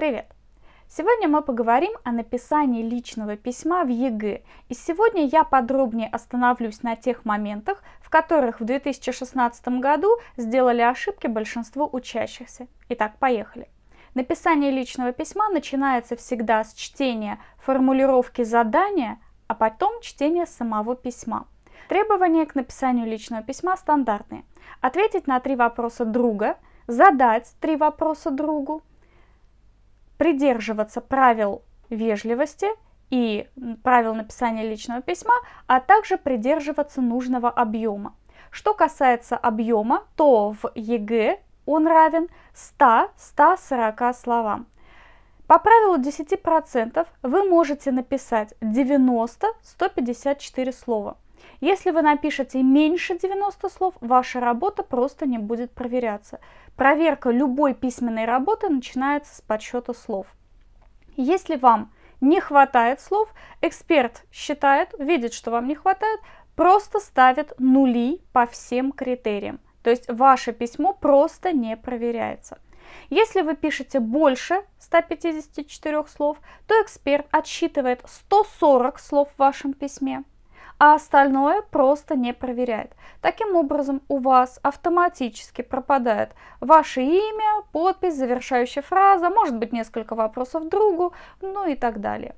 Привет! Сегодня мы поговорим о написании личного письма в ЕГЭ, и сегодня я подробнее остановлюсь на тех моментах, в которых в 2016 году сделали ошибки большинство учащихся. Итак, поехали. Написание личного письма начинается всегда с чтения формулировки задания, а потом чтения самого письма. Требования к написанию личного письма стандартные. Ответить на три вопроса друга, задать три вопроса другу, придерживаться правил вежливости и правил написания личного письма, а также придерживаться нужного объема. Что касается объема, то в ЕГЭ он равен 100-140 словам. По правилу 10% вы можете написать 90-154 слова. Если вы напишете меньше 90 слов, ваша работа просто не будет проверяться. Проверка любой письменной работы начинается с подсчета слов. Если вам не хватает слов, эксперт считает, видит, что вам не хватает, просто ставит нули по всем критериям. То есть ваше письмо просто не проверяется. Если вы пишете больше 154 слов, то эксперт отсчитывает 140 слов в вашем письме а остальное просто не проверяет. Таким образом, у вас автоматически пропадает ваше имя, подпись, завершающая фраза, может быть несколько вопросов другу, ну и так далее.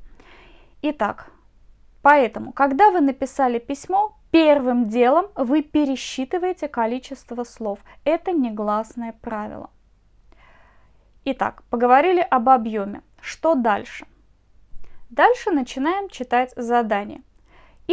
Итак, поэтому, когда вы написали письмо, первым делом вы пересчитываете количество слов. Это негласное правило. Итак, поговорили об объеме. Что дальше? Дальше начинаем читать задание.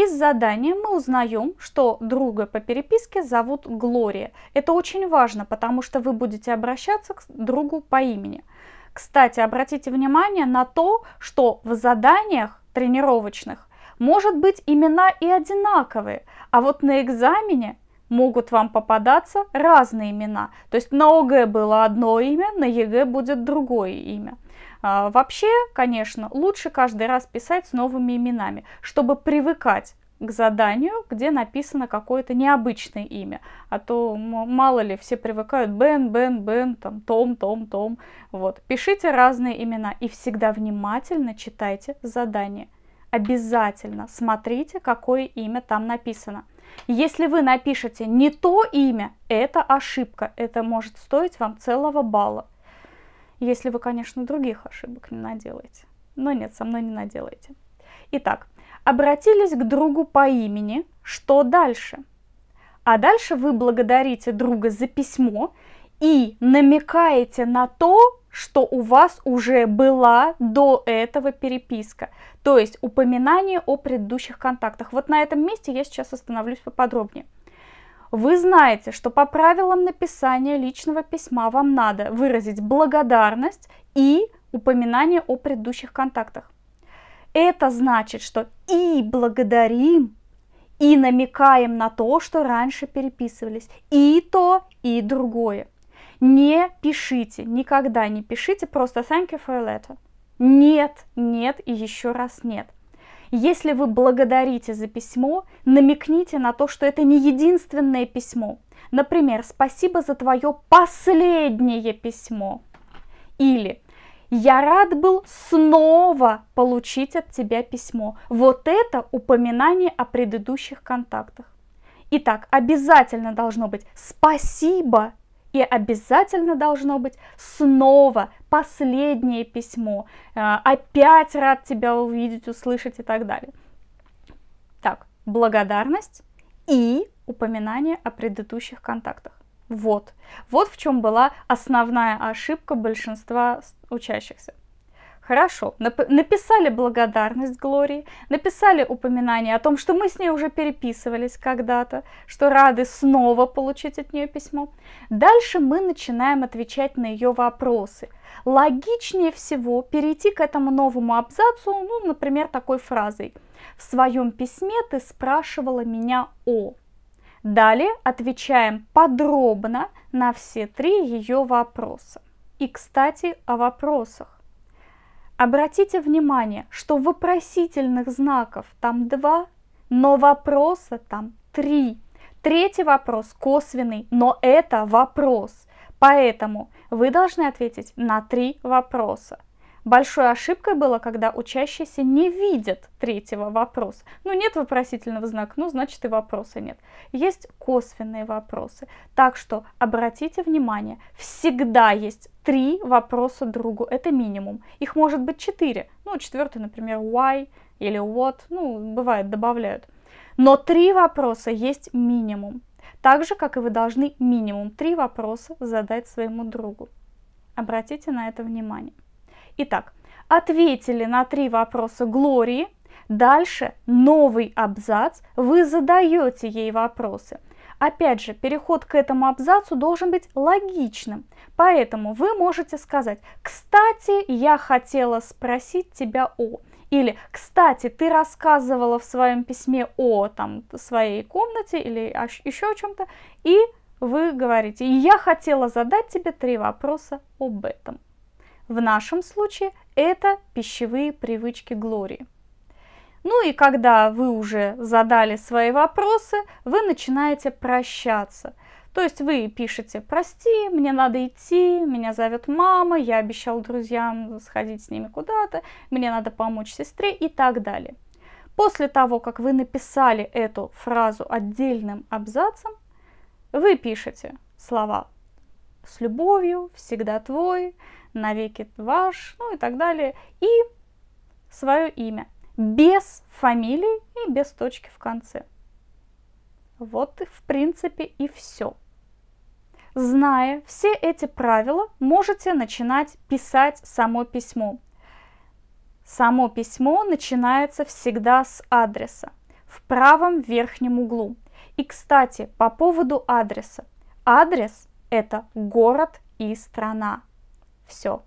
Из задания мы узнаем, что друга по переписке зовут Глория. Это очень важно, потому что вы будете обращаться к другу по имени. Кстати, обратите внимание на то, что в заданиях тренировочных может быть имена и одинаковые, а вот на экзамене могут вам попадаться разные имена. То есть на ОГЭ было одно имя, на ЕГЭ будет другое имя. А, вообще, конечно, лучше каждый раз писать с новыми именами, чтобы привыкать к заданию, где написано какое-то необычное имя. А то, мало ли, все привыкают Бен, Бен, Бен, там, Том, Том, Том. Вот. Пишите разные имена и всегда внимательно читайте задание. Обязательно смотрите, какое имя там написано. Если вы напишете не то имя, это ошибка. Это может стоить вам целого балла. Если вы, конечно, других ошибок не наделаете. Но нет, со мной не наделаете. Итак, обратились к другу по имени, что дальше? А дальше вы благодарите друга за письмо и намекаете на то, что у вас уже была до этого переписка, то есть упоминание о предыдущих контактах. Вот на этом месте я сейчас остановлюсь поподробнее. Вы знаете, что по правилам написания личного письма вам надо выразить благодарность и упоминание о предыдущих контактах. Это значит, что и благодарим, и намекаем на то, что раньше переписывались. И то, и другое. Не пишите, никогда не пишите просто thank you for a letter. Нет, нет и еще раз нет. Если вы благодарите за письмо, намекните на то, что это не единственное письмо. Например, спасибо за твое последнее письмо. Или я рад был снова получить от тебя письмо. Вот это упоминание о предыдущих контактах. Итак, обязательно должно быть спасибо и обязательно должно быть снова последнее письмо. А, опять рад тебя увидеть, услышать и так далее. Так, благодарность и упоминание о предыдущих контактах. Вот. Вот в чем была основная ошибка большинства учащихся. Хорошо, Нап- написали благодарность Глории, написали упоминание о том, что мы с ней уже переписывались когда-то, что рады снова получить от нее письмо. Дальше мы начинаем отвечать на ее вопросы. Логичнее всего перейти к этому новому абзацу, ну, например, такой фразой. В своем письме ты спрашивала меня о. Далее отвечаем подробно на все три ее вопроса. И, кстати, о вопросах. Обратите внимание, что вопросительных знаков там два, но вопроса там три. Третий вопрос косвенный, но это вопрос. Поэтому вы должны ответить на три вопроса. Большой ошибкой было, когда учащийся не видит третьего вопроса. Ну, нет вопросительного знака, ну, значит и вопроса нет. Есть косвенные вопросы. Так что обратите внимание, всегда есть три вопроса другу, это минимум. Их может быть четыре. Ну, четвертый, например, why или what, ну, бывает, добавляют. Но три вопроса есть минимум. Так же, как и вы должны минимум три вопроса задать своему другу. Обратите на это внимание. Итак, ответили на три вопроса Глории, дальше новый абзац, вы задаете ей вопросы. Опять же, переход к этому абзацу должен быть логичным, поэтому вы можете сказать «Кстати, я хотела спросить тебя о…» Или, кстати, ты рассказывала в своем письме о там, своей комнате или о, еще о чем-то, и вы говорите, я хотела задать тебе три вопроса об этом. В нашем случае это пищевые привычки Глории. Ну и когда вы уже задали свои вопросы, вы начинаете прощаться. То есть вы пишете «Прости, мне надо идти, меня зовет мама, я обещал друзьям сходить с ними куда-то, мне надо помочь сестре» и так далее. После того, как вы написали эту фразу отдельным абзацем, вы пишете слова «С любовью», «Всегда твой», навеки ваш, ну и так далее, и свое имя, без фамилии и без точки в конце. Вот, в принципе, и все. Зная все эти правила, можете начинать писать само письмо. Само письмо начинается всегда с адреса в правом верхнем углу. И, кстати, по поводу адреса. Адрес – это город и страна. Все.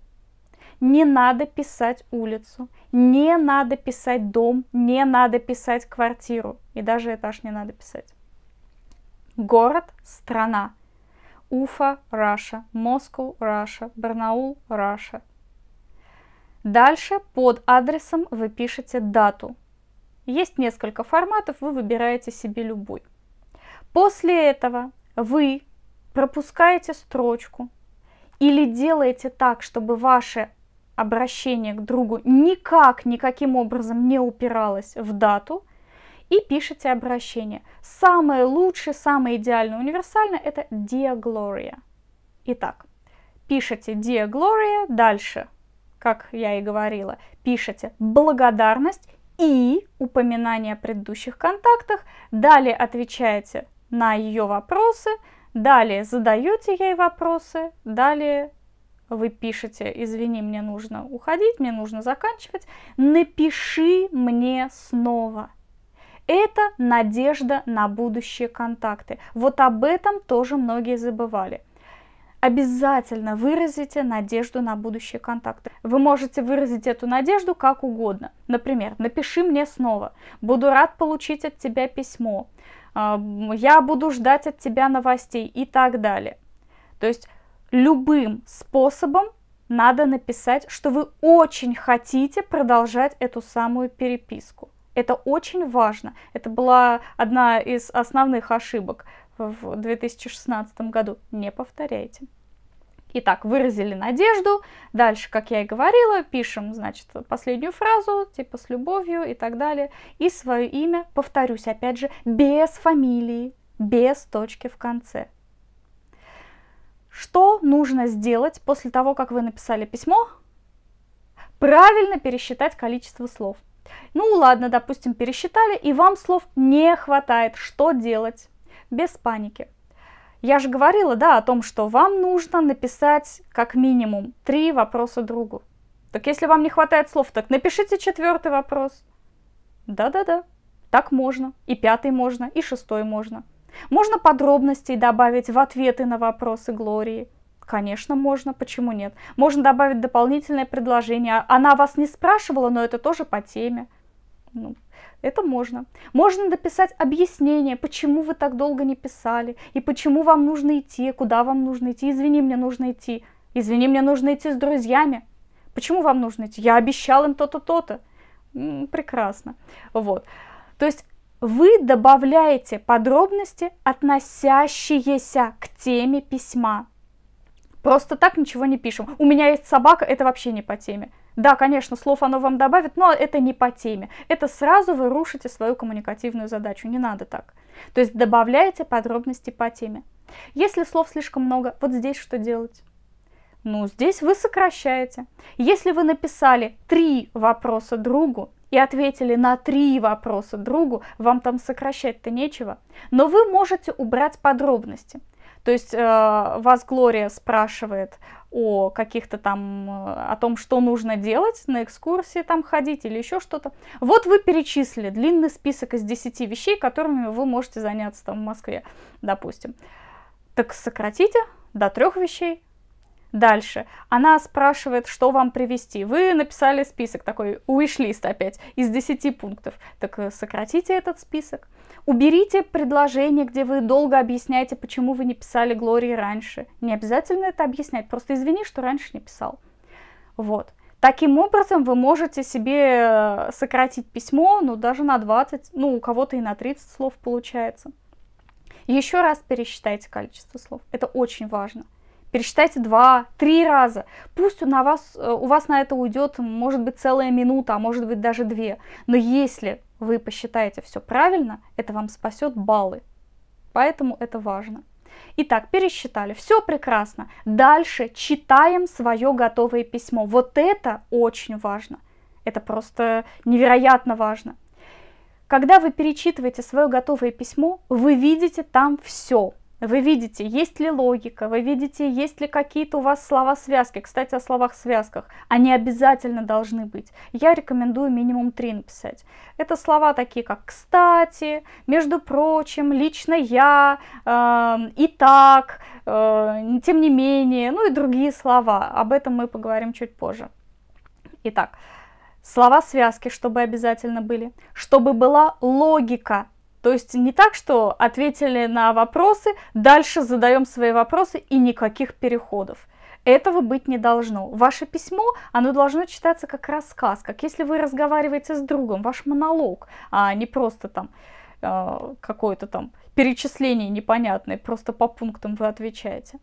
Не надо писать улицу, не надо писать дом, не надо писать квартиру, и даже этаж не надо писать. Город, страна. Уфа, Раша, Москва, Раша, Барнаул, Раша. Дальше под адресом вы пишете дату. Есть несколько форматов, вы выбираете себе любой. После этого вы пропускаете строчку или делаете так, чтобы ваше обращение к другу никак, никаким образом не упиралось в дату, и пишите обращение. Самое лучшее, самое идеальное, универсальное – это Dear Gloria. Итак, пишите Dear Gloria, дальше, как я и говорила, пишите благодарность и упоминание о предыдущих контактах, далее отвечаете на ее вопросы – Далее задаете ей вопросы, далее вы пишете, извини, мне нужно уходить, мне нужно заканчивать, напиши мне снова. Это надежда на будущие контакты. Вот об этом тоже многие забывали обязательно выразите надежду на будущие контакты. Вы можете выразить эту надежду как угодно. Например, напиши мне снова, буду рад получить от тебя письмо, а, я буду ждать от тебя новостей и так далее. То есть любым способом надо написать, что вы очень хотите продолжать эту самую переписку. Это очень важно. Это была одна из основных ошибок в 2016 году. Не повторяйте. Итак, выразили надежду, дальше, как я и говорила, пишем, значит, последнюю фразу, типа с любовью и так далее, и свое имя, повторюсь, опять же, без фамилии, без точки в конце. Что нужно сделать после того, как вы написали письмо? Правильно пересчитать количество слов. Ну ладно, допустим, пересчитали, и вам слов не хватает. Что делать? без паники. Я же говорила, да, о том, что вам нужно написать как минимум три вопроса другу. Так если вам не хватает слов, так напишите четвертый вопрос. Да-да-да, так можно. И пятый можно, и шестой можно. Можно подробностей добавить в ответы на вопросы Глории. Конечно, можно, почему нет? Можно добавить дополнительное предложение. Она вас не спрашивала, но это тоже по теме. Ну, это можно. Можно дописать объяснение, почему вы так долго не писали, и почему вам нужно идти, куда вам нужно идти. Извини, мне нужно идти. Извини, мне нужно идти с друзьями. Почему вам нужно идти? Я обещал им то-то, то-то. Прекрасно. Вот. То есть вы добавляете подробности, относящиеся к теме письма. Просто так ничего не пишем. У меня есть собака, это вообще не по теме. Да, конечно, слов оно вам добавит, но это не по теме. Это сразу вы рушите свою коммуникативную задачу. Не надо так. То есть добавляете подробности по теме. Если слов слишком много, вот здесь что делать? Ну, здесь вы сокращаете. Если вы написали три вопроса другу и ответили на три вопроса другу, вам там сокращать-то нечего. Но вы можете убрать подробности. То есть э, вас Глория спрашивает о каких-то там, э, о том, что нужно делать, на экскурсии там ходить или еще что-то. Вот вы перечислили длинный список из 10 вещей, которыми вы можете заняться там в Москве, допустим. Так сократите до трех вещей, Дальше. Она спрашивает, что вам привести. Вы написали список, такой wish-лист опять, из 10 пунктов. Так э, сократите этот список. Уберите предложение, где вы долго объясняете, почему вы не писали Глории раньше. Не обязательно это объяснять, просто извини, что раньше не писал. Вот. Таким образом вы можете себе э, сократить письмо, ну, даже на 20, ну, у кого-то и на 30 слов получается. Еще раз пересчитайте количество слов. Это очень важно пересчитайте два, три раза. Пусть у, на вас, э, у вас на это уйдет, может быть, целая минута, а может быть, даже две. Но если вы посчитаете все правильно, это вам спасет баллы. Поэтому это важно. Итак, пересчитали. Все прекрасно. Дальше читаем свое готовое письмо. Вот это очень важно. Это просто невероятно важно. Когда вы перечитываете свое готовое письмо, вы видите там все. Вы видите, есть ли логика, вы видите, есть ли какие-то у вас слова-связки. Кстати, о словах-связках. Они обязательно должны быть. Я рекомендую минимум три написать. Это слова такие, как «кстати», «между прочим», «лично я», э, «и так», э, «тем не менее», ну и другие слова. Об этом мы поговорим чуть позже. Итак, слова-связки, чтобы обязательно были, чтобы была логика то есть не так, что ответили на вопросы, дальше задаем свои вопросы и никаких переходов. Этого быть не должно. Ваше письмо, оно должно читаться как рассказ, как если вы разговариваете с другом, ваш монолог, а не просто там э, какое-то там перечисление непонятное, просто по пунктам вы отвечаете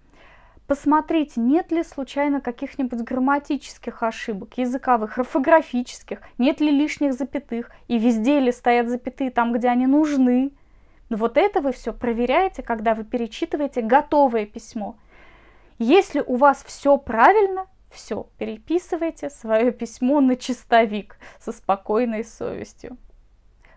посмотреть, нет ли случайно каких-нибудь грамматических ошибок, языковых, орфографических, нет ли лишних запятых, и везде ли стоят запятые там, где они нужны. Ну, вот это вы все проверяете, когда вы перечитываете готовое письмо. Если у вас все правильно, все, переписывайте свое письмо на чистовик со спокойной совестью.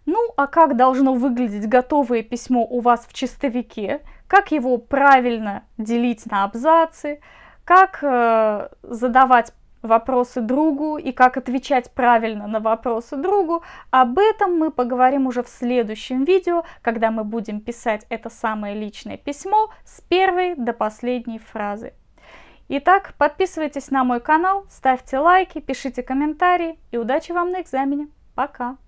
Ну, а как должно выглядеть готовое письмо у вас в чистовике, как его правильно делить на абзацы, как э, задавать вопросы другу и как отвечать правильно на вопросы другу, об этом мы поговорим уже в следующем видео, когда мы будем писать это самое личное письмо с первой до последней фразы. Итак, подписывайтесь на мой канал, ставьте лайки, пишите комментарии и удачи вам на экзамене. Пока!